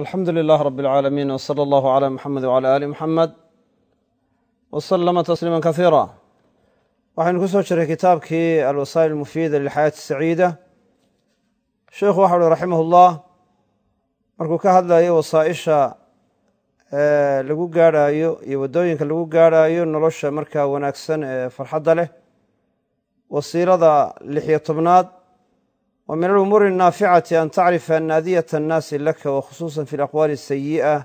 alxamdu lilaah rab اlcaalamiin wsala allahu cala muxamed wcala ali muxamed wasalama tasliima kaiira waxaynu ku soo jiray kitaabkii alwasaa'il almufiida lilxayaati saciida sheikhu waxau uhi raximah ullah markuu ka hadlayo wasaa'isha lagu gaarhaayo iyo wadooyinka lagu gaarhaayo nolosha markaa wanaagsan ee farxadda leh wasiilada lixyo tobnaad wa min alumuuri anaaficati an tacrifa ana adiyata annaasi laka wa khusuusan fi alaqwaali asayi'a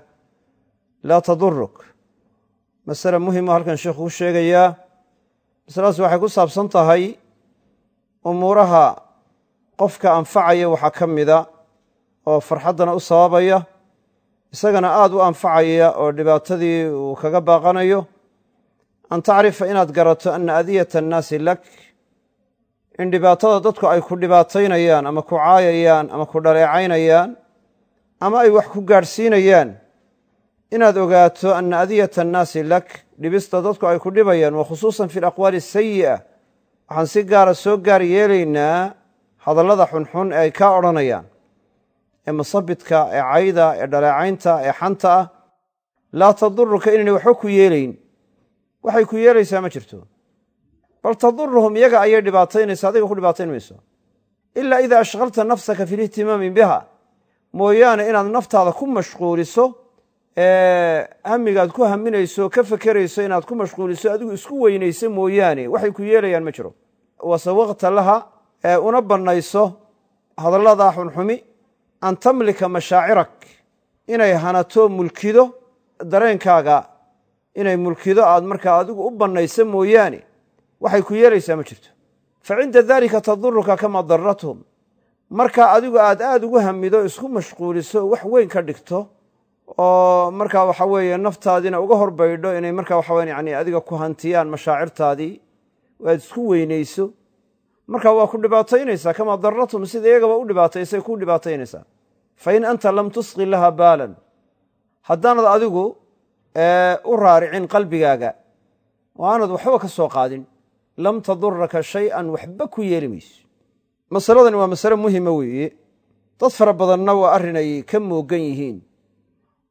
laa taduruk masale muhimo halkan sheekhu u sheegayaa masaladaas waxay ku saabsan tahay umuuraha qofka anfacaya waxaa ka mida oo farxaddana u sababaya isagana aad u anfacaya oo dhibaatadii uu kaga baaqanayo an tacrifa inaad garato ana adiyata annaasi lak in dhibaatada dadku ay ku dhibaataynayaan ama ku caayayaan ama ku dhaleecaynayaan ama ay wax ku gaadhsiinayaan inaad ogaato anna adiyata annaasi lak dhibista dadku ay ku dhibayaan wa khusuusan fi alaqwaali asayi'a waxaan si gaara soo gaar yeelaynaa hadallada xunxun ee ay kaa odhanayaan ee masabidka ee cayda ee dhaleecaynta ee xanta ah laa taduruka inaynay waxba ku yeelayn waxay ku yeelaysaa ma jirto bal taduruhum iyaga ayay dhibaataynaysa adiga ku dhibaatayn mayso ilaa idaa ashkalta nafsaka fi lihtimaami biha mooyaane inaad naftaada ku mashquuliso hamigaad ku haminayso ka fekerayso inaad ku mashquuliso adigu isku weynaysa mooyaane waxay ku yeelayaan ma jiro wasawaqta laha una bannayso hadalladaa xunxumi an tamlika mashaacirak inay hanato mulkido dareenkaaga inay mulkido aad markaa adigu u bannayso mooyaane waxay ku yeeraysaa ma jirto fa cinda dalika taduruka kama daratuhum markaa adigu aad aada ugu hamido isku mashquuliso wax weyn ka dhigto oo markaa waxa weeye naftaadiina uga horbaydho inay markaa waxawa yani adiga ku hantiyaan mashaacirtaadii aad isku weynayso markaa waa ku dhibaataynaysaa kama daratum sida iyagaba u dhibaataysay kuu dhibaataynaysaa fa in anta lam tusqi laha baalan haddaanad adigu u raaricin qalbigaaga oo aanad waxba ka soo qaadin lam taduraka shay-an waxba ku yeeli mayso masaladani waa masale muhima weeye dad fara badanna waa arrin ay ka moogan yihiin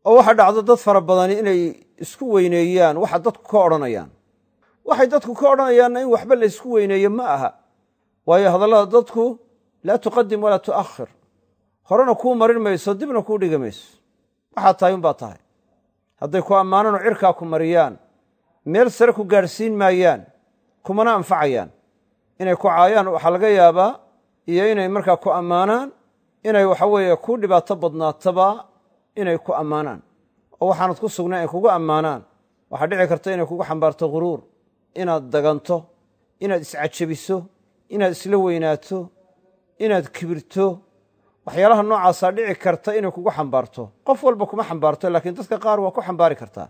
oo waxaa dhacda dad fara badani inay isku weyneeyaan waxa dadku ka odhanayaan waxay dadku ka odhanayaanna in waxba la ysku weyneeye ma aha waayo hadallada dadku laa tuqadim walaa tu'akhir horena kuu marin mayso dibna kuu dhigi mayso waxaa tahay unbaa tahay hadday ku ammaananoo cirkaa ku mariyaan meel sare ku gaadhsiin maayaan kumana anfacayaan inay ku caayaan waxaa laga yaabaa iyo inay markaa ku ammaanaan inay waxa weeye ku dhibaato badnaataba inay ku ammaanaan oo waxaanad ku sugnay ay kugu ammaanaan waxaa dhici karta inay kugu xambaarto huruur inaad daganto inaad iscajabiso inaad isla weynaato inaad kibirto waxyaalaha noocaasaa dhici karta inay kugu xambaarto qof walba kuma xambaarto laakiin dadka qaar waa ku xambaari kartaa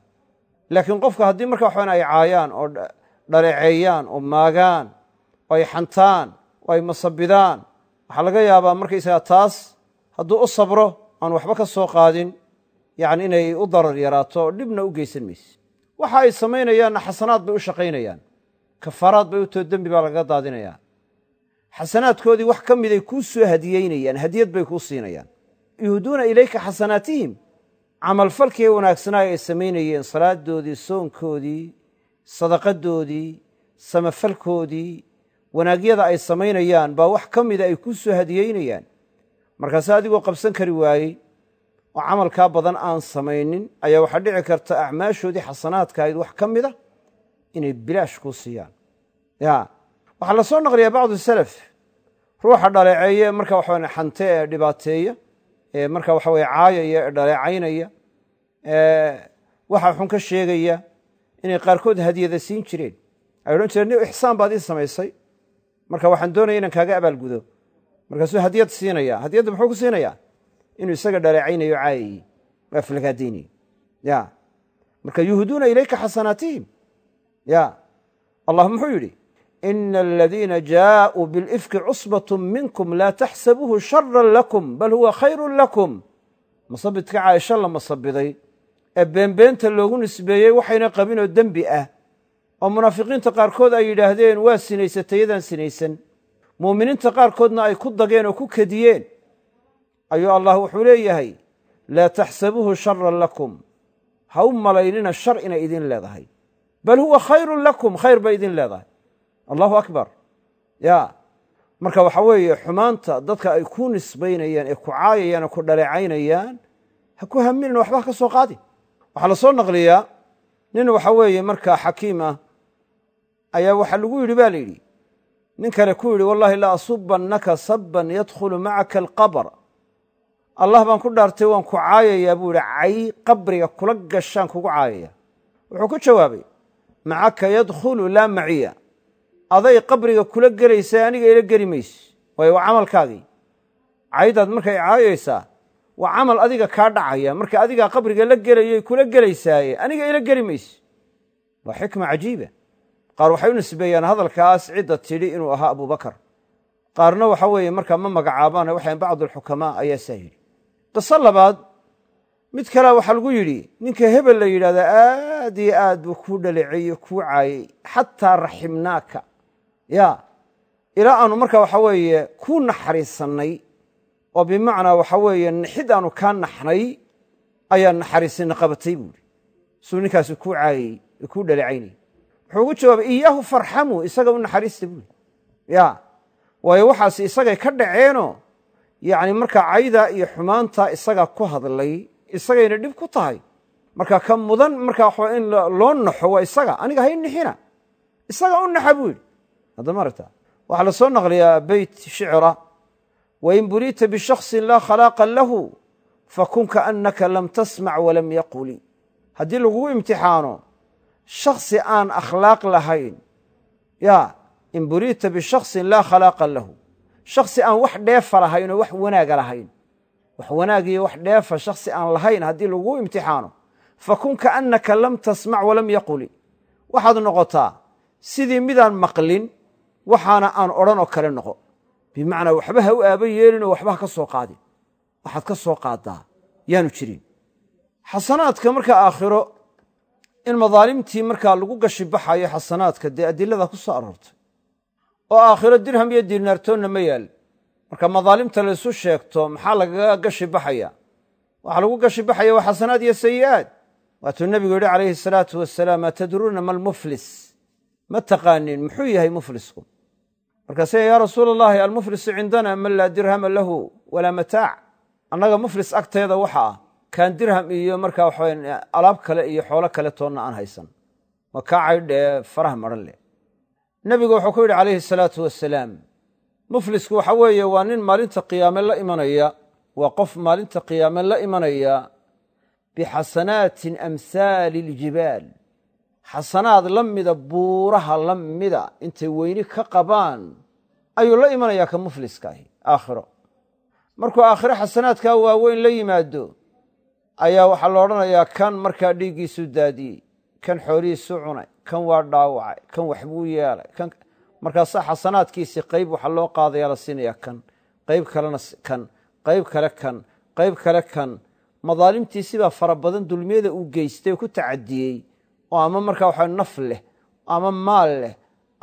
laakiin qofka haddii marka waxban ay caayaan oo dhaleeceeyaan oo maagaan oo ay xantaan oo ay masabidaan waxaa laga yaabaa markaysaga taas hadduu u sabro aan waxba ka soo qaadin yacni inay u darar yaraato oo dhibna u geysan mayse waxa ay samaynayaanna xasanaad bay u shaqaynayaan kafaaraad bay u too dembi baa lagaga daadinayaa xasanaadkoodii wax ka miday kuu soo hadiyeynayaan hadiyad bay kuu siinayaan yuhduuna ilayka xasanaatihim camalfalkii wanaagsanaa ay samaynayeen salaadoodii soonkoodii sadaqadoodii samafalkoodii wanaagyada ay samaynayaan baa wax ka mida ay ku soo hadiyeynayaan markaase adigoo qabsan kari waayey oo camalkaa badan aan samaynin ayaa waxaa dhici karta acmaashoodii xasanaadka wax ka mid a inay bilaash kuu siiyaan ya waxaa lasoo soo naqliyaa bacdu salaf ruuxa dhaleeceeye marka waxawe xante ee dhibaateeya ee marka waxaweye caayaya ee dhaleecaynaya waxaa xun ka sheegaya inay qaarkood hadiyada siin jireen ay odhan jireen ixsaan baad ii samaysay marka waxaan doonaya inaan kaaga abaalgudo markaasuu hadiyad siinaya hadiyadda muxuu ku siinayaa inuu isaga dhaleecaynayo caayi waa ya marka yuhuduuna ilayka xasanaatihim ya allah muxuu yidhi ina aladiina jaaءuu bilifki cusbaة minkum laa taxsabuhu sharan lakum bal huwa khayru lakum masabidka caaisho la masabiday ee beenbeenta loogu nisbeeyey waxayna qabin oo dembi ah oo munaafiqiinta qaarkood ay yidhaahdeen waa sinaysatay yadaan sinaysan muuminiinta qaarkoodna ay ku dageen oo ku kadiyeen ayuu allah wuxuu leeyahay laa taxsabuuhu sharan lakum ha u malaynina shar inay idin leedahay bal huwa khayrun lakum khayr bay idin leedahay allahu akbar yaa marka waxa weeye xumaanta dadka ay ku nisbaynayaan ee ku caayayaan oo ku dhaleecaynayaan ha ku hamilina waxba ha ka soo qaadin waxaa la soo naqliyaa nin waxa weeye markaa xakiim ah ayaa waxaa lagu yidhi baa la yidhi nin kale ku yidhi wallaahi la asubannaka sabban yadkhulu macaka alqabr allah baan ku dhaartay waan ku caayayaa buu yidhi cay qabriga kula gashaan kugu caayaya wuxuu ku jawaabay macaka yadkhulu laa maciya aday qabriga kula gelaysaa aniga ila geli mayso waayo waa camalkaagii caydaad markay caayaysaa waa camal adiga kaa dhacaya marka adigaa qabriga la gelayay kula gelaysaaye aniga ila geli mayso waa xikma cajiiba qaar waxay u nisbeeyaan hadalkaas cidda tidhi inuu ahaa abubakar qaarna waxa weeye markaa ma magacaabaane waxayn bacdu alxukamaa ayaa saa yidhi qiso labaad mid kalea waxaa lagu yidhi ninka hebel la yidhahda aad iyo aad buu kuu dhaliciyo kuu caayey xataa raximnaaka yaa ilaa aanu marka waxa weeye kuu naxariisannay oo bimacnaa waxa weeye nixidaanu kaa naxnay ayaa naxariisina qabatay buuri suu ninkaasi kuu caayay kuu dhaleecaynayy wuxuu ugu jawaabay iyahu farxamu isaga u naxariista buuri ya waayo waxaasi isagay ka dhaceenoo yacni markaa caydaa iyo xumaanta isagaa ku hadlay isagayna dhib ku tahay marka ka mudan markaa waxba in loo naxo waa isaga aniga hay nixina isaga u naxa buu yidhi haddamaaragta waxaa lasoo naqliyaa beyt shicra wain buriita bishaksin laa khalaaqa lahu fakun kaanaka lam tasmac walam yaquli haddii lagugu imtixaano shaksi aan akhlaaq lahayn yaa in buriita bishaksin laa khalaaqa lahu shaksi aan wax dheefa lahayn oo wax wanaaga lahayn wax wanaagiyo wax dheefa shaksi aan lahayn haddii lagugu imtixaano fakun kaannaka lam tasmac walam yaquli waxaad noqotaa sidii midaan maqlin waxaana aan odhan oo kale noqo bimacnaa waxba ha u aaba yeelin oo waxba ha ka soo qaadin waxaad ka soo qaadaa yaanu jirin xasanaadka markaa aakhiro in madaalimtii markaa lagu gashi baxayo xasanaadka dee adilada ku soo aroortay oo aakhiro dirham iyo dinaartoonna ma yaal marka madaalimta laysu sheegto maxaa lagaga gashi baxaya waxaa lagu gashi baxaya waa xasanaad iyo sayi'aad waatuu nebigu yidhi calayhi salaatu wasalaam atadruuna malmuflis ma taqaanin muxuu yahay muflisku markaas yaa rasuul allahi almuflisu cindana man laa dirhama lahu walaa mataac annaga muflis agteeda waxa ah kaan dirham iyo markaa waxa alaab kale iyo xoolo kale toonna aan haysan ma kaa caydhee faraha maran leh nebigu wuxuu ku yidhi calayhi salaatu wasalaam muflisku waxa weeye waa nin maalinta qiyaame la imanaya waa qof maalinta qiyaame la imanaya bixasanaatin amhaali iljibaal xasanaad la mida buuraha la mida intay weyni ka qabaan ayuu la imanayaa ka mufliskaahi aakhiro markuu aakhiro xasanaadkaa waaweyn la yimaado ayaa waxaa la odhanayaa kan markaa dhiiggiisuu daadiyey kan xoolihiisuu cunay kan waa dhaawacay kan waxbuu yeelay kan markaasaa xasanaadkiisii qayb waxaa loo qaadayaa la siinayaa kan qayb kalena kan qayb kale kan qayb kale kan madaalimtiisibaa fara badan dulmiyada uu geystay oo ku tacadiyey oo ama markaa waxaa naf leh ama maal leh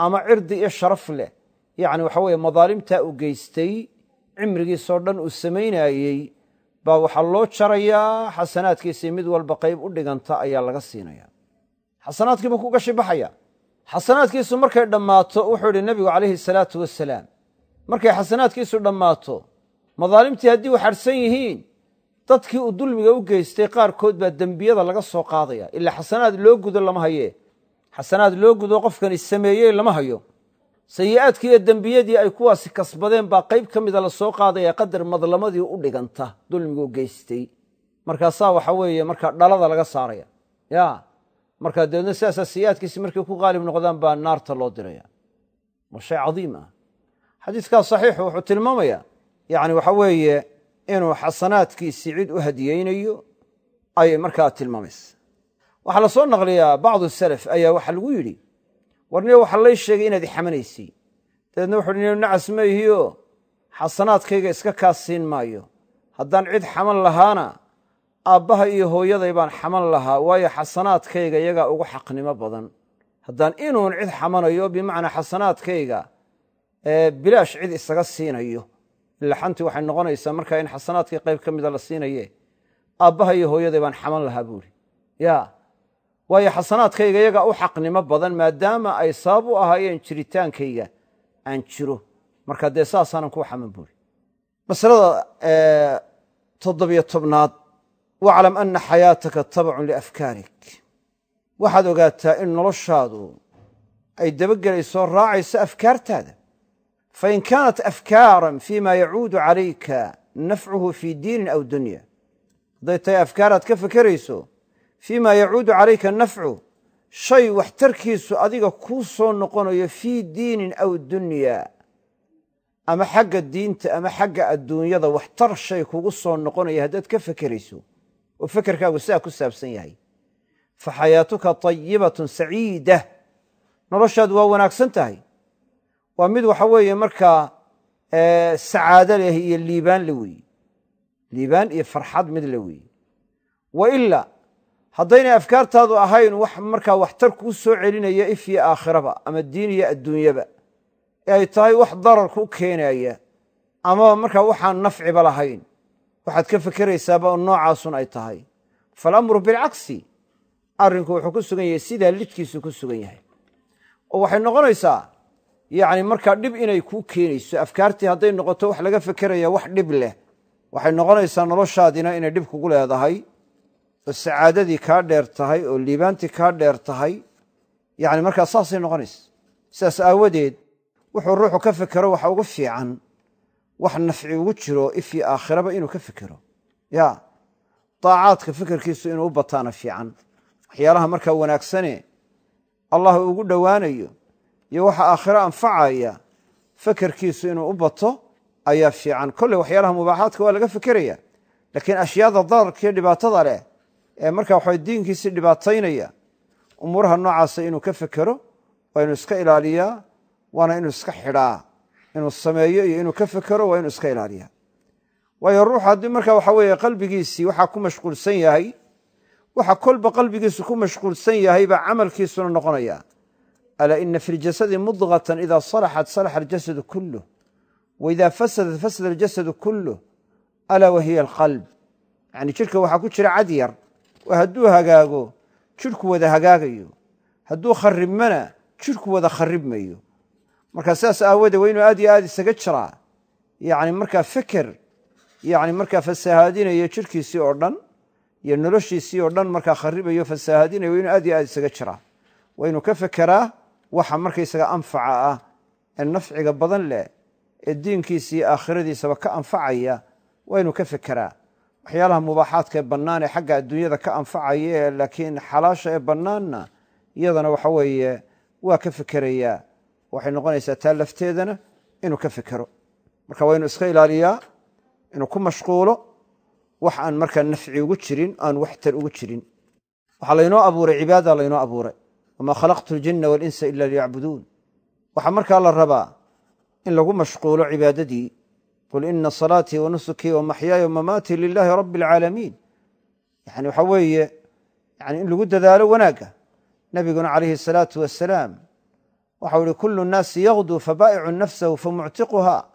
ama cirdi iyo sharaf leh yacni waxa weye madaalimtaa u geystay cimrigiisoo dhan uu samaynaayey baa waxaa loo jarayaa xasanaadkiisii mid walba qayb u dhiganta ayaa laga siinaya buu ku gashi baxaya xasanaadkiisu markay dhammaato wuxuu idhi nebigu calayhi salaatu wasalaam markay xasanaadkiisu dhammaato madaalimtii haddii waxarhsan yihiin dadkii uu dulmiga u geystay qaarkood baa dembiyada laga soo qaadaya ilaa xasanaad loo gudo lama haye xasanaad loo gudo qofkani sameeyey lama hayo sayi'aadkii iyo dembiyadii ay kuwaasi kasbadeen baa qayb ka mida ah lasoo qaadaya qadar madlamadii u dhiganta dulmiguu geystay markaasaa waxa weeye markaa dhalada laga saaraya ya markaa dabeedna sidaasaa sayi'aadkiisi markay ku qaalib noqdaan baa naarta loo diraya waa shay cadiim ah xadiidkaa saxiixu wuxuu tilmaamayaa yani waxa weeye inuu xasanaadkiisii cid u hadiyeynayo ayay markaa tilmaamaysa waxaa la soo naqliyaa bacdu salaf ayaa waxaa lagu yidhi warniyo waxaa lay sheegay inaad xamanaysay dabeedna wuxu hi nacas mayhiyo xasanaadkayga iska kaa siin maayo haddaan cid xaman lahaana aabbaha iyo hooyaday baan xaman lahaa waayo xasanaadkayga iyagaa ugu xaqnimo badan haddaan inuun cid xamanayo bimacnaa xasanaadkayga bilaash cid isaga siinayo ilaxantii waxay noqonaysaa markaa in xasanaadkii qayb ka mida la siinaye aabbaha iyo hooyaday baan xaman lahaa buuri yaa waayo xasanaadkayga yagaa u xaqnimo badan maadaama ay sabab u ahaayeen jiritaankayga aan jiro marka dee saasaanan ku xamabuuli masalada toddobiyo tobnaad waclam anna xayaataka tabacun liafkaarik waxaad ogaataa in noloshaadu ay dabagelaysoo raacayso afkaartaada fa in kaanat afkaaran fii ma yacuudu calayka nafcuhu fii diinin aw dunya hadday tahay afkaaraad ka fekerayso fii ma yacuudu calayka nafcu shay waxtarkiisu adiga kuu soo noqonayo fii diinin aw dunyaa ama xagga diinta ama xagga adduunyada waxtar shay kugu soo noqonaya haddaad ka fekerayso oo fekerkaagu sidaa ku saabsan yahay fa xayaatuka tayibatun saciida noloshaad waa wanaagsan tahay waa mid waxa weeye markaa sacaado leh iyo liibaan la weeye liibaan iyo farxad mid la weeye waila haddaynay afkaartaadu ahayn wax markaa waxtar kuu soo celinaya if iyo aakhiraba ama diin iyo adduunyaba ee ay tahay wax darar ku keenaya amaba markaa waxaan nafciba lahayn waxaad ka fekeraysaaba noocaasun ay tahay faalamru bilcaksi arrinku wuxuu ku sugan yahay sidaa lidkiisu ku sugan yahay oo waxay noqonaysaa yacni markaa dhib inay kuu keenayso afkaartii hadday noqoto wax laga fekeraya wax dhib leh waxay noqonaysaa noloshaadina inay dhib kugu leedahay oo sacaadadii kaa dheer tahay oo liibaantii kaa dheer tahay yani markaa saasay noqonaysa sidaas aawadeed wuxuu ruuxu ka fekero waxa ugu fiican wax nafci ugu jiro ifii aakhiraba inuu ka fekero ya daacaadka fekerkiisu inuu u bataana fiican waxyaalaha markaa wanaagsane allah ugu dhowaanayo iyo waxa aakhiro anfacaya fekerkiisu inuu u bato ayaa fiican kolley waxyaalaha mubaaxaadka waa laga fekeraya laakiin ashyaada dararkaiyo dhibaatada leh marka waxa diinkiisi dhibaataynaya umuuraha noocaasa inuu ka fekero waa inuu iska ilaaliyaa waana inuu iska xidhaa inuu sameeyo iyo inuu ka fekero waa inuu iska ilaaliyaa waayo ruux haddii marka waxa weye qalbigiisii waxaa ku mashquulsan yahay waxa kolba qalbigiisu ku mashquulsan yahay baa camalkiisuna noqonaya alaa ina fi ljasadi mudqatan ida salaxat salaxa aljasadu kuluh waida fasadat fasada aljasadu kuluh alaa wahiya alqalb yani jirka waxaa ku jira cad yar hadduu hagaago jirku wada hagaagayo hadduu kharibmana jirku wada kharibmayo marka saas aawade waa inuu aad iyo aada isaga jiraa yani markaa feker yani markaa fasahaadinayo jidhkiisii oo dhan iyo noloshiisii oo dhan markaa kharibayo fasahaadinayo waa inuu aad iyo aad isaga jiraa waa inuu ka fekeraa waxa markaysaga anfaca ah ee nafciga badan leh ee diinkiisa iyo aakhiradiisaba ka anfacaya waa inuu ka fekeraa waxyaalaha mubaaxaadka ee bannaan ee xagga adduunyada ka anfacaya laakiin xalaasha ee bannaanna iyadana waxa weeye waa ka fikerayaa waxay noqonaysaa taa lafteedana inuu ka fikero marka waa inuu iska ilaaliyaa inuu ku mashquulo wax aan markaa nafci ugu jirin aan waxtar ugu jirin waxaa laynoo abuuray cibaada laynoo abuuray wamaa khalaqtu ljinna waalinsa ila liyacbuduun waxaa markaa la rabaa in lagu mashquulo cibaadadii qul ina salaatii wa nusukii wa maxyaaya mamaatii lilaahi rabi alcaalamiin yani waxa weeye yani in lagu dadaalo wanaagga nebiguna calayhi asalaatu wasalaam waxau ihi kulu nnaasi yaqduu fabaa'icu nafsahu famuctiquha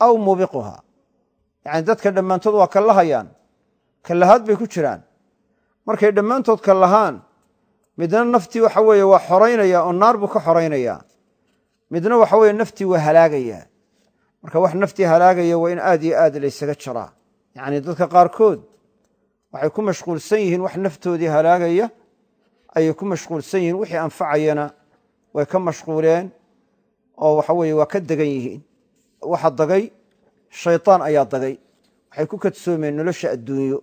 aw muubiquha yani dadka dhammaantood waa kallahayaan kallahaad bay ku jiraan markay dhammaantood kallahaan midna naftii waxa weeye waa xoraynaya oo naar buu ka xoraynayaa midna waxa weeye naftii waa halaagayaa marka wax naftii halaagaya waa in aad iyo aad laysaga jaraa yacnii dadka qaarkood waxay ku mashquulsan yihiin wax naftoodii halaagaya ayay ku mashquulsan yihiin wixii anfacayana way ka mashquuleen oo waxa weeye waa ka degan yihiin waxa dagay shaytaan ayaa dagay waxay ku kadsoomeen nolosha adduunyo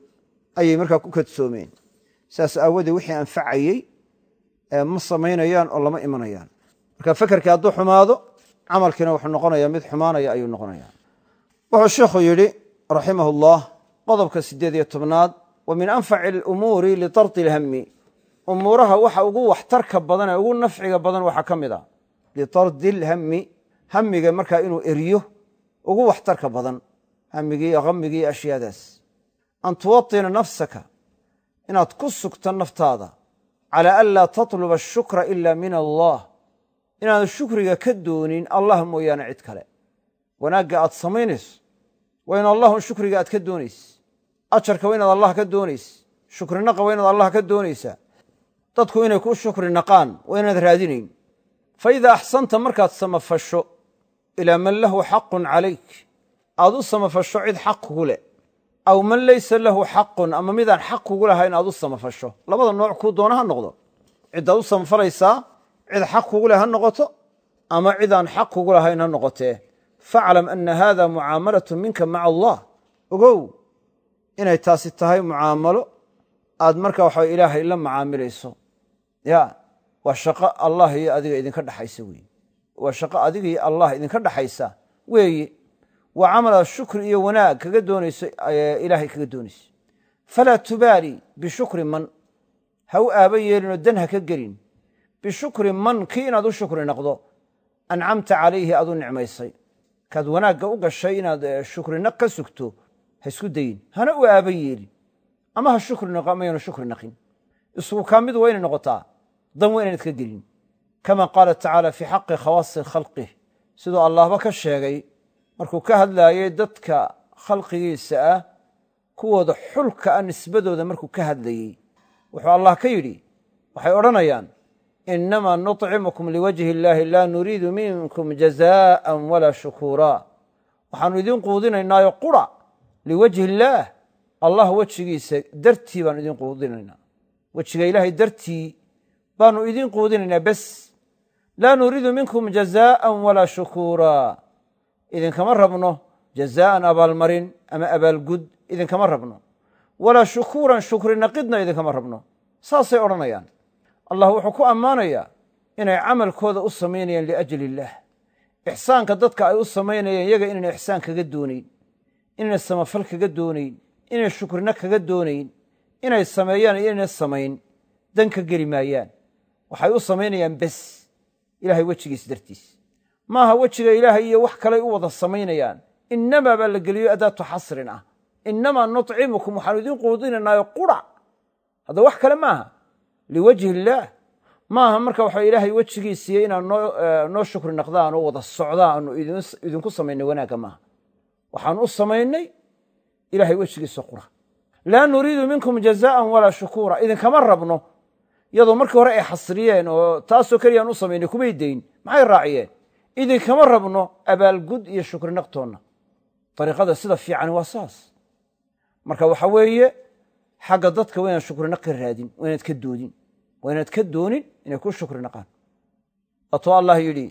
ayay markaa ku kadsoomeen saas aawadee wixii anfacayey ma samaynayaan oo lama imanayaan marka fakerkii hadduu xumaado camalkiina wuxuu noqonaya mid xumaanaya ayuu noqonaya wuxuu sheikhu yidhi raximah اllah qodobka sideed iyo tobnaad wa min anfaci اlumuuri litardi اlhami umuuraha waxa ugu waxtarka badan ee ugu nafciga badan waxaa ka mid a ah. litardi اlhami hamiga markaa inuu eriyo ugu waxtarka badan hamigii iyo hamigii ashyaadaas an tuwatina nafsaka inaad ku sugto naftaada calى an laa tatluba ashukra ila min allah inaadan shukriga ka doonin allah mooyaane cid kale wanaagga aad samaynayso waa in allahun shukriga aad ka doonaysa ajarka waa inaad allah ka doonaysa shukrinaqa waa inaad allah ka doonaysaa dadku inay ku shukri naqaan waa inaad raadinayn fa idaa axsanta markaad samafasho ilaa man lahu xaqun calayk aad u samafasho cid xaq kugu leh aw man laysa lahu xaqun ama midaan xaq kugu lahayn aad u samafasho labada nooc kuu doona ha noqdo ciddaad u samafalaysaa cid xaq kugu leh ha noqoto ama cidaan xaq kugu lahayn ha noqotee faclam ana hada mucaamalatu minka maca allah ogow inay taasi tahay mucaamalo aad marka waxa ilaahay la macaamilayso ya waa shaqo allah iyo adiga idinka dhexaysa weeye waa shaqo adiga iyo allah idinka dhexaysa weeye waa camalaad shukri iyo wanaag kaga doonayso ilaahay kaga doonaysa falaa tubaali bishukri man ha u aaba yeelinoo dan ha ka gelin bishukri man kii inaad u shukri naqdo ancamta calayhi aad u nicmaysay kaad wanaagga u gashay inaad shukrina ka sugto ha isku dayin hana u aaban yeelin ama ha shukri naqo ama shukri naqin isugu kaamid mid waa inay noqotaa dan waa inaynad ka gelin kama qaala tacaala fii xaqi khawaasi khalqih siduu allahba ka sheegay markuu ka hadlaayey dadka khalqigiisa ah kuwooda xulka ah nisbadooda markuu ka hadlayey wuxuu allah ka yidhi waxay odhanayaan inamaa nuطcimukum liwajhi illaahi laa nuriidu minkum jazaaa walaa shukuura waxaanu idin quudinaynaayo qura liwajhi illaah allah wejigiisa dartii baanu idin quudinaynaa wejiga ilaahay dartii baanu idin quudinaynaa bes laa nuriidu minkum jazaaa walaa shukuura idinkama rabno jazaa'an abaalmarin ama abaalgud idinkama rabno walaa shukuuran shukrinaqidna idinkama rabno saasay odhanayaan allah wuxuu ku ammaanayaa inay camalkooda u samaynayaan liajli illaah ixsaanka dadka ay u samaynayaan iyaga inayna ixsaan kaga doonayn inayna samafal kaga doonayn inayna shukrina kaga doonayn inay sameeyaan iyo inayna samayn danka geli maayaan waxay u samaynayaan bes ilaahay wejigiis dartiis maaha wejiga ilaahay iyo wax kaley u wada samaynayaan innamaa baa la geliyo adaatu xasrin ah innamaa nutcimukum waxaanu idiin quudinaynaayoo qura hadda wax kale maaha liwajhi illaah maaha marka waxa ilaahay wejigiisiiyo inaad eh, noo shukri naqdaan oo wada socdaanu idinku samaynay wanaagga maaha waxaan u samaynay ilahay wejigiisa qura laa nuriidu minkum jazaan walaa shukuura idinkama rabno iyadoo markii hore ay xasriyeen oo taasoo keliyaan u samaynay kumay dayn maxay raaciyeen idinkama rabno abaalgud iyo shukri naqtoonna ariiqada sida fiican waa saas marka waxa weeye xagga dadka waynaad shukrinaq ka raadin waynaad ka doodin waa inaad ka doonin inay ku shukri naqaan atuu allah yidhi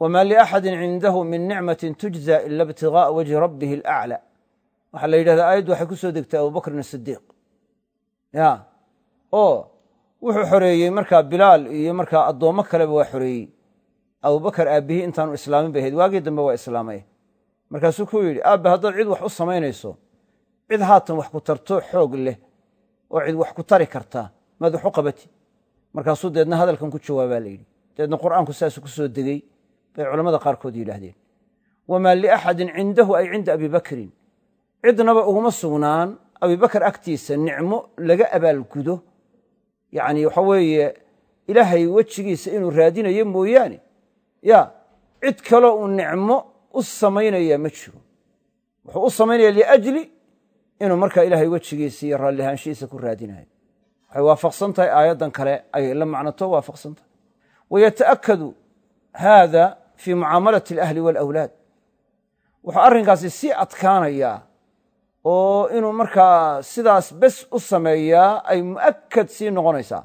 wamaa liaxadin cindahu min nicmatin tujza ila ibtigaaa wajhi rabbihi alacla waxaa la yidhahdaa aayaddu waxay ku soo degtay abubakrin asidiiq ya oo wuxuu xoreeyey markaa bilaal iyo markaa addoommo kaleba waa xoreeyey abubakar aabbihii intaanu islaamin bay ahayd waagii dambe waa islaamay markaasuu ku yidhi aabba haddaad cid wax u samaynayso cid haatan wax ku tarto xoog leh oo cid wax ku tari kartaa maad wax u qabati markaasuu deedna hadalkan ku jawaabaa layidhi deedna qur'aanku saasu ku soo degey bay culammada qaarkood yidhaahdeen wamaa liaxadin cindahu ay cinda abibakrin cidnaba uguma sugnaan abibakar agtiisa nicmo laga abaalgudo yacnii waxa weeye ilaahay wejigiisa inuu raadinayo mooyaane ya cid kaloo uu nicmo u samaynaya ma jiro wuxuu u samaynaya liajli inuu markaa ilaahay wejigiisa iyo raallihaanshihiisa ku raadinayo waxay waafaqsan tahay aayaddan kale ayay la macnato waafaqsan tahay wayata'akadu haada fii mucaamalati alahli waalawlaad wuxuu arrinkaasi sii adkaanayaa oo inuu markaa sidaas bes u sameeyaa ay mu'akad sii noqonaysaa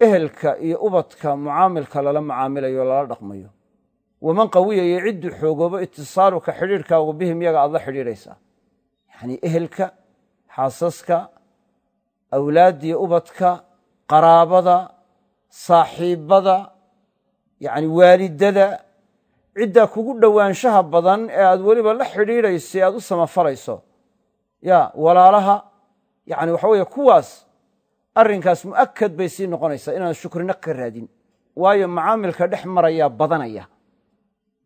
ehelka iyo ubadka mucaamilka lala macaamilayo lala dhaqmayo waman qawiya iyo cidduu xoogoobo itisaaluka xidhiirkaagu bihim yaga adla xidhiidhaysaa yacnii ehelka xaasaska awlaaddii ubadka qaraabada saaxiibada yacni waalidada ciddaa kugu dhowaanshaha badan ee aad weliba la xidhiidhayso ee aad u samafalayso yaa walaalaha yacni waxa weeye kuwaas arrinkaas mu'akad bay sii noqonaysaa inaan shukrino ka raadin waayo macaamilka dhex marayaa badanaya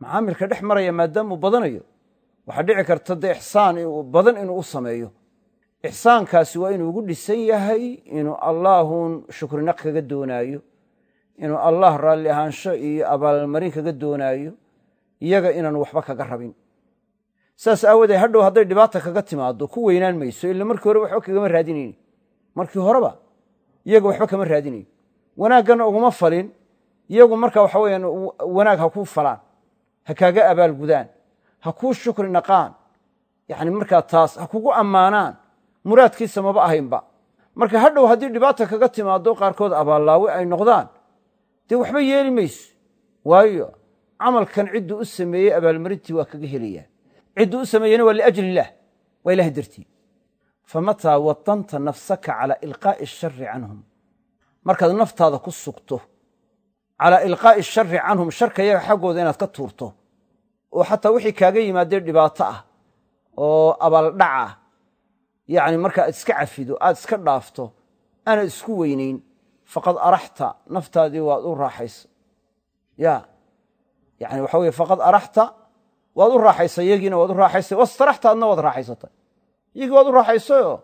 macaamilka dhex maraya maadaama uu badanayo waxaa dhici karta dee ixsaan badan inuu u sameeyo ixsaankaasi waa inuu ugu dhisan yahay inuu allaahuun shukrina kaga doonaayo inuu allah raalli ahaansho iyo abaalmarin kaga doonaayo iyaga inaan waxba kaga rabin saas aawoodee hadhow hadday dhibaata kaga timaaddo ku weynaan mayso ila markii horeba waxba kagama raadinayn markii horeba iyaga waxba kama raadinayn wanaaggana uguma falin iyagu marka waxa weyaan wanaag ha kuu falaan ha kaaga abaalgudaan ha kuu shukri naqaan yani markaa taas ha kugu ammaanaan muraadkiisa maba ahaynba marka hadhow haddii dhibaata kaga timaado qaarkood abaallaawe ay noqdaan dee waxba yeeli mayso waayo camalkan cidduu u sameeyey abaalmarintii waa kaga helayaa cidduu u sameeyena waa liajli illaah waa ilahay dartii famataa watanta nafsaka calaa ilqaa'i ashari canhum markaad naftaada ku sugto calaa ilqaa'i ashari canhum sharkayaga xaggooda inaad ka tuurto oo xataa wixii kaaga yimaadee dhibaato ah oo abaaldhac ah yani markaa iska cafido aad iska dhaafto ana isku weynayn faqad araxta naftaadii waad u raaxaysa ya yani waxa wey faqad araxta waad u raaxaysa iyagiina waad u raaxaysa wastaraxta waad raaxaysatay iyagii waad u raaxaysayo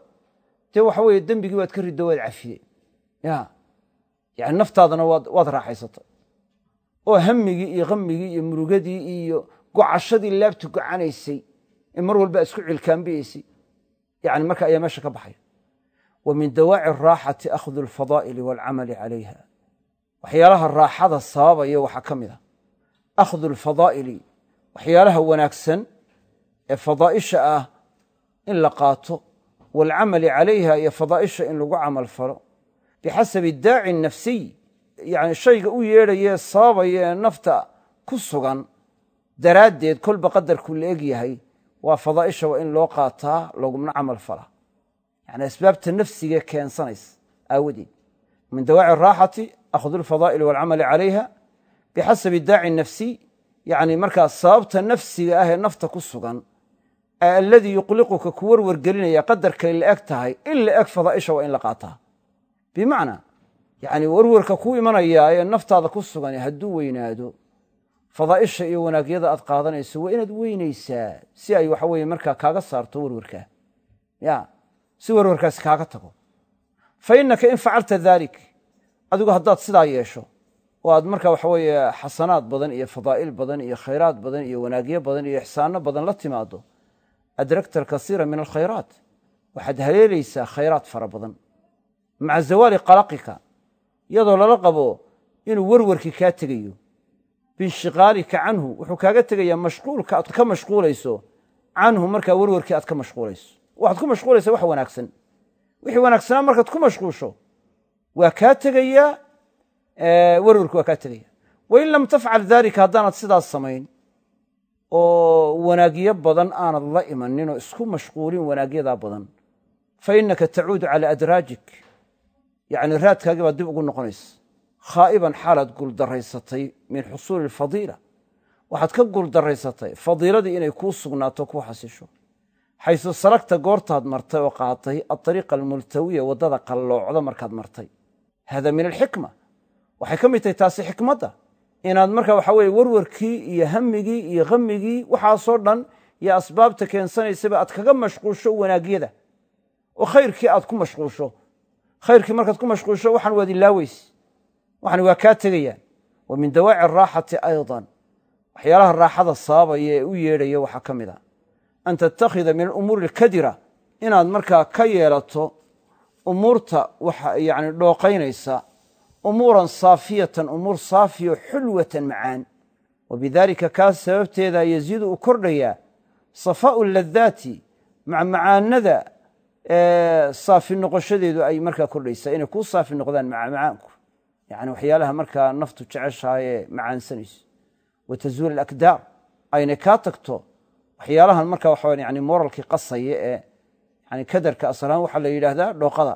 dee waxa weye dembigii waad ka riddo waad cafide ya yani naftaadana waad raaxaysatay oo hamigii iyo kamigii iyo murugadii iyo gocashadii laabta gocanaysay ee mar walba isku cilkaambiyeysay yani marka ayaa meesha ka baxaya wa min dawaaci araaxati akhdu alfadaa'ili waalcamali calayha waxyaalaha raaxada sababaya waxaa ka mid a akhdu alfadaa'ili waxyaalaha wanaagsan ee fadaa'isha ah in la qaato waalcamali calayha iyo fadaa'isha in lagu camal falo bixasabi daaci nafsiy yani shayga u yeedhayae sababaya ee nafta ku sugan daraaddeed kolba qadarkuu la waa fadaaisha waa in loo qaataa logumna camal fala yani asbaabta nafsiga keensanaysa aawadeed min dawaaci araaxati akhdu lfadaa'il waalcamali calayha bixasabi daaci nafsiy yani markaa sababta nafsiga ah ee nafta ku sugan ee alladii yuqliquka ku warwargelinaya qadar kale la eg tahay in la eg fadaaisha waa in la qaataa bimacnaa yani warwarka ku imanaya ee naftaada ku sugan hadduu weynaado fadaaisha iyo wanaagyada aad qaadanayso waa inaad weynaysaa si ay waxaweye markaa kaaga saarto warwarkaa ya si warwarkaasi kaaga tago fa innaka in facalta daalik adigu haddaad sidaa yeesho oo aad markaa waxa weeye xasanaad badan iyo fadaa'il badan iyo khayraad badan iyo wanaagyo badan iyo ixsaano badan la timaado adragta alkasiira min alkhayraat waxaad haleelaysaa khayraad fara badan maca zawaali qalaqika iyadoo lala qabo inuu warwarkii kaa tegayo biishtiqaalika canhu wuxuu kaaga tegayaa mashquulka aad ka mashquulayso canhu markaa werwarkii aad ka mashquulayso waxaad ku mashquulaysaa wax wanaagsan wixii wanaagsanaa markaad ku mashquusho waa kaa tegayaa werwarki waa kaa tegaya wain lam tafcal dalika haddaanad sidaas samayn oo wanaagyo badan aanad la imanin oo isku mashquulin wanaagyadaa badan fa innaka tacuudu calaa adraajik yacni raadkaagii baad dib ugu noqonaysa khaa'iban xaalaad guuldaraysatay min xusuuli alfadiila waxaad ka guuldaraysatay fadiiladii inay kuu sugnaato ku xasisho xaysu salagta goortaad martay oo qaatay adariiqa almultawiya wadada qalloocda markaad martay hada min alxikma waxay ka mid tahay taasi xikmadda inaad marka waxaa weye warwarkii iyo hamigii iyo khamigii waxaasoo dhan iyo asbaabta keensanaysaba aad kaga mashquusho wanaagyada oo khayrkii aad ku mashquulsho khayrkii markaad ku mashquulsho waxaan waad ilaaweyse waxani waa kaa tegayaan wa min dawaaci araaxati aydan waxyaalaha raaxada sababaya ee u yeedhaya waxaa ka mid a an tattakhida min alumuuri alkadira inaad markaa ka yeelato umuurta yani dhooqaynaysa umuuran saafiyatan umuur saafiyo xulwatan macaan wa bidaalika kaas sababteeda yaziidu uu kordhayaa safaa'u ladaati macmacaanada saafi noqoshadeedu ay markaa kordhaysaa inay kuu saafi noqdaan macmacaanku yani waxyaalaha markaa naftu jeceshahayee macaansanayso wa tazuul alakdaar ayna kaa tagto waxyaalahan marka waxawa yani moralkii qasaya ee yani kadarka asalahaan waxaa la yidhaahdaa dhooqada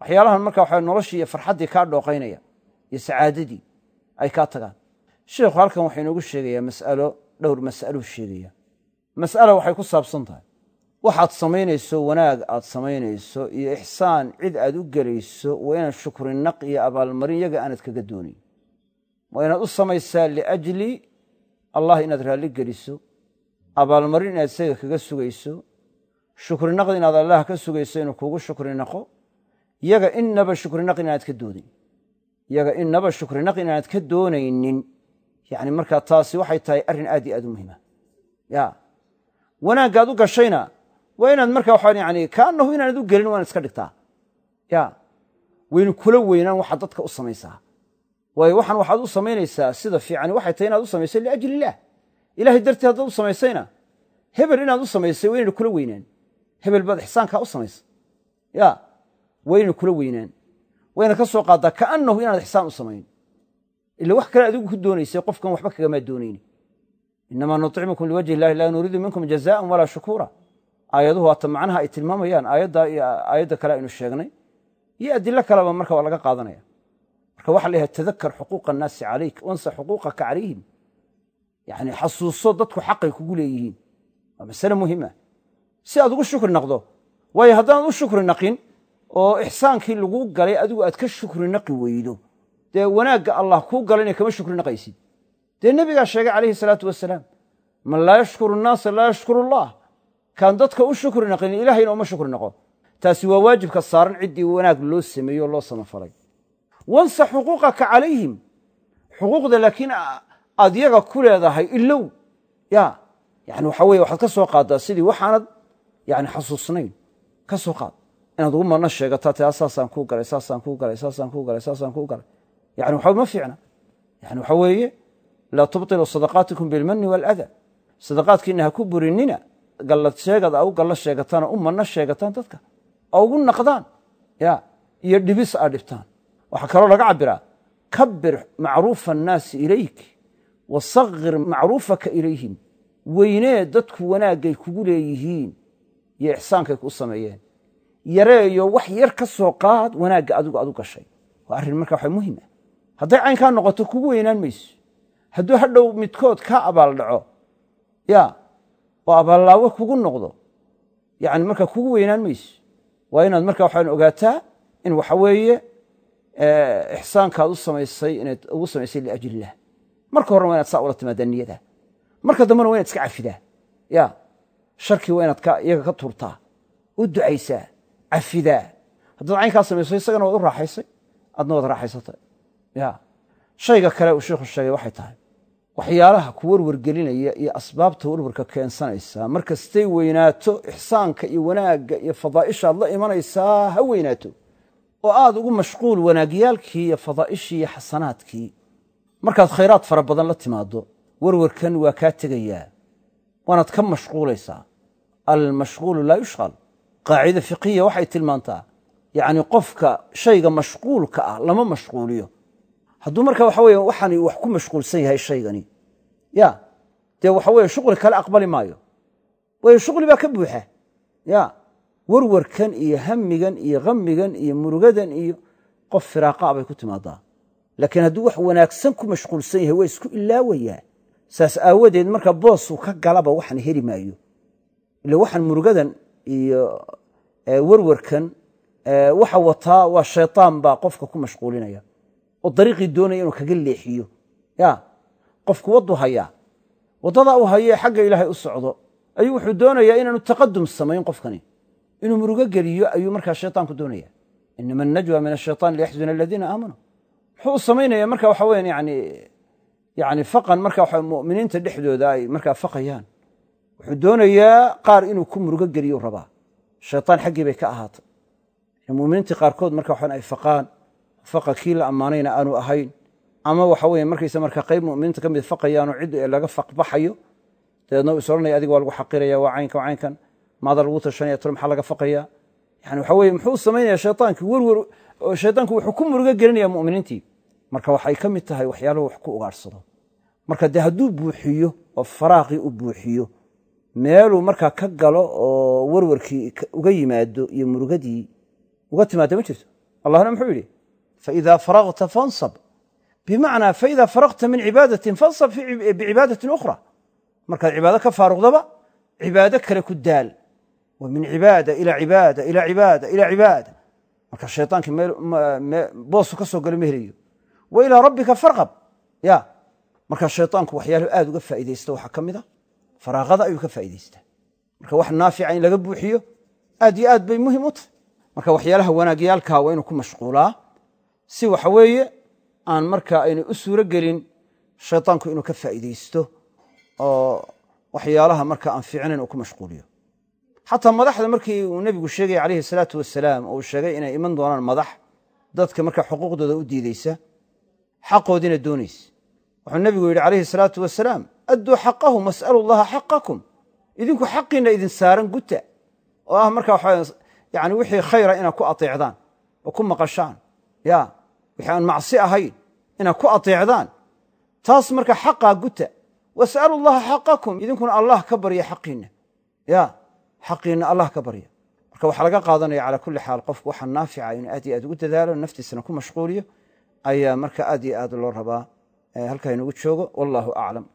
waxyaalahan marka waxa noloshii iyo farxaddii kaa dhooqaynaya iyo sacaadadii ay kaa tagaan sheikhu halkan waxaa inoogu sheegayaa mas'alo dhowr masalo sheegaya mas'ala waxay ku saabsan tahay waxaad samaynayso wanaag aad samaynayso iyo ixsaan cid aad u gelayso waa inaad shukri naq iyo abaalmarin yaga aanad kaga doonin waa inaad u samaysaa liajli allah inaad raalli geliso abaalmarin inaad isaga kaga sugayso shukri inaad allah ka sugayso inuu kuugu shukri naqo yaga shukrinaq inaanad ka doonin yaga inaba shukrinaq inaanad ka doonaynin yani markaa taasi waxay tahay arrin aad iyo aad u muhiima ya wanaaggaad u gashayna waa inaad marka waxa yani kaanahu inaanad u gelin waan iska dhigtaa ya waynu kula weynaan waxaad dadka u samaysaa waayo waxan waxaad u samaynaysaa sida fiicani waxay tahay inaad u samayso liajli illaah ilahay dartii haddaad u samaysayna hebel inaad u samaysay waynaynu kula weynaan hebel baad ixsaankaa u samaysay ya waynaynu kula weynaan wayna ka soo qaaddaa kaanahu inaanad ixsaan u samayn ila wax kale adigu ku doonaysay qofkan waxba kagamaa doonayni inamaa nucimukum liwajhi illahi laa nuriidu minkum jazaan walaa shukuura aayaduhu waata macnaha ay tilmaamayaan aayaddaa iyo aayadda kale aynu sheegnay iyo adilo kaleba marka waa laga qaadanaya marka waxa la yidhaha tadakar xuquuq annaasi calayk wansa xuquuqaka calayhim yani xasuuso dadku xaqay kugu leeyihiin waa masale muhima si aad ugu shukri naqdo waayo haddaanad u shukri naqin oo ixsaankii laguu galay adigu aad ka shukri naqi weydo dee wanaagga allah kuu galayna kama shukri naqaysid dee nebigaa sheegay calayhi salaatu wasalaam man laa yashkuru nnaasa laa yashkuru allah kaan dadka u shukri naqinin ilaahayna uma shukri naqo taasi waa waajibka saaran ciddii wanaag loo sameeyo loo samafalay wansa xuquuqaka calayhim xuquuqda laakiin aad yaga ku leedahay ilow ya yani waxa weye waxaad ka soo qaaddaa sidii waxaanad yani xasuusnayn ka soo qaad inaad ugu madna sheegataa taa saasaan kuu galay saasaan kuu galay saasaan kuu galay saasaan kuu galay yani waxba ma fiicna yani waxa weeye laa tubtilu sadaqaatikum bilmanni waaladaa sadaqaadkiinna ha ku burinina gallad sheegad a u gallo sheegataan oo u manno sheegataan dadka oo ugu naqdaan ya iyo dhibis aad dhibtaan waxaa kaloo laga cabbiraa kabbir macruufa annaasi ilayk wa macruufaka ilayhim weynee dadku wanaaggay kugu leeyihiin iyo ixsaankay kuu sameeyeen yareeyo wax yar ka soo qaad wanaagga adigu adu gashay waa arrin markaa waxay muhim ah hadday caynkaa noqoto kugu weynaan mayso hadduu hadhow midkood kaa abaal dhaco ya oo abalaawo kugu noqdo yani marka kugu weynaan mayso waa inaad marka waxaan ogaataa in waxaweeye eh, ixsaankaad u samaysay inayd ugu samaysay liajlilah marka horena waa inaad saa ula timaadaa niyada marka dambena waa inaad iska cafidaa ya sharkii waa inaad iyaga ka tuurtaa u ducaysaa cafidaa haddaad caynkaa samayso isagana waad u raaxaysay adna waad raaxaysatay ya shayga kale uu sheikhu sheegay waxay tahay waxyaalaha ku warwargelinaya iyo asbaabta warwarka keensanaysaa markastay weynaato ixsaanka iyo wanaagga iyo fadaa'ishaad la imanaysaa ha weynaato oo aada ugu mashquul wanaagyaalkii iyo fadaa'ishii iyo xasanaadkii markaad khayraad fara badan la timaaddo warwarkan waa kaa tegayaa waanaad ka mashquulaysaa almashquulu laa yushqal qaacida fiqhiya waxay tilmaantaa yacni qofka shayga mashquulka ah lama mashquuliyo hadduu marka waxa weya waxaani wax ku mashquulsan yahay shaygani ya dee waxa weye shuqli kale aqbali maayo waayo shuqli baa ka buuxa ya warwarkan iyo hamigan iyo hamigan iyo murugadan iyo qof firaaqaa bay ku timaadaa laakiin hadduu wax wanaagsan ku mashquulsan yahay waa isku ilaawayaa saas aawadeed marka boosuu ka galaba waxaan heli maayo ile waxaan murugadan iyo warwarkan waxa wataa waa shaytaan baa qofka ku mashquulinaya oo dariiqii doonaya inuu kaga leexiyo ya qofku waddu hayaa waddadaa uu hayo ee xagga ilaahay u socdo ayuu wuxuu doonayaa inaanu taqadum samayn qofkani inuu murugo geliyo ayuu markaa shaytaanku doonaya inama anajwa min ashaytaan liyaxzuna aladiina aamanuu muxuu u samaynaya marka waxa weyan yani yani faqan marka muminiinta dhexdooda ay markaa faqayaan wuxuu doonayaa qaar inuu ku murugo geliyo rabaa shaytaan xaggii bay ka ahaatay muminiintii qaarkood marka waxan ay faqaan faqa kii la ammaanayna aanu ahayn ama waxa weye markaysa marka qayb muminiinta ka mid faqayaanu cid laga faqbaxayo dabeedna u adiga waa lagu xaqiraya waa caynkan caynkan maadaa lagu tashanaya tol maxaa laga faqaya yani waxa weye muxuu samaynaya shaytaankii werwer shaytaanku wuxuu ku murugo muminiintii marka waxay ka mid tahay waxyaalahu wax ku ugaadhsado marka dee hadduu buuxiyo oo faraaqii u buuxiyo meeluu markaa ka galo oo werwarkii uga yimaado iyo murugadii uga timaado ma jirto allahna muxuu yidhi faida faragta fansab bimacnaa faida faragta min cibaadatin fansab bicibaadatin ukhra markaad cibaado ka faaruqdaba cibaado kale ku daal wa min cibaada ilaa cibaada ilaa cibaada ilaa cibaada marka shayaankii boosu ka soo gala ma helayo wa ilaa rabbika farqab ya marka shaytaanku waxyaalo aad uga faa'idaysta waxaa ka mid a faraaqada ayuu ka faa'idaystaa marka wax naafica in laga buuxiyo aad yo aad bay muhim u tahay si waxa weeye aan markaa aynu u suuro gelin shaytaanku inuu ka faa'iidaysto oo waxyaalaha marka aan fiicnayn uu ku mashquuliyo xataa madaxda markii uu nebigu sheegay calayhi salaatu wasalaam oo uu sheegay inay iman doonaan madax dadka marka xuquuqdooda u diideysa xaqoodiina doonays wuxuu nebigu yidhi calayhi salaatu wasalaam adduu xaqahum wasalu llaha xaqakum idinku xaqiina idin saaran guta oo ah markaa yani wixii khayra inaad ku ateecdaan oo ku maqashaan ya wixii aan macsi ahayn inaad ku ateecdaan taas marka xaqaa guta wasalu llaha xaqakum idinkuna allah ka barya xaqiinna ya xaqiinna allah ka barya marka waxaa laga qaadanaya calaa kulli xaal qofku waxaa naafica inuu aad iyo aad ugu dadaalo naftiisana ku mashquuliyo ayaa marka aad iyo aad loo rabaa halkaa inoogu joogo wallahu aclam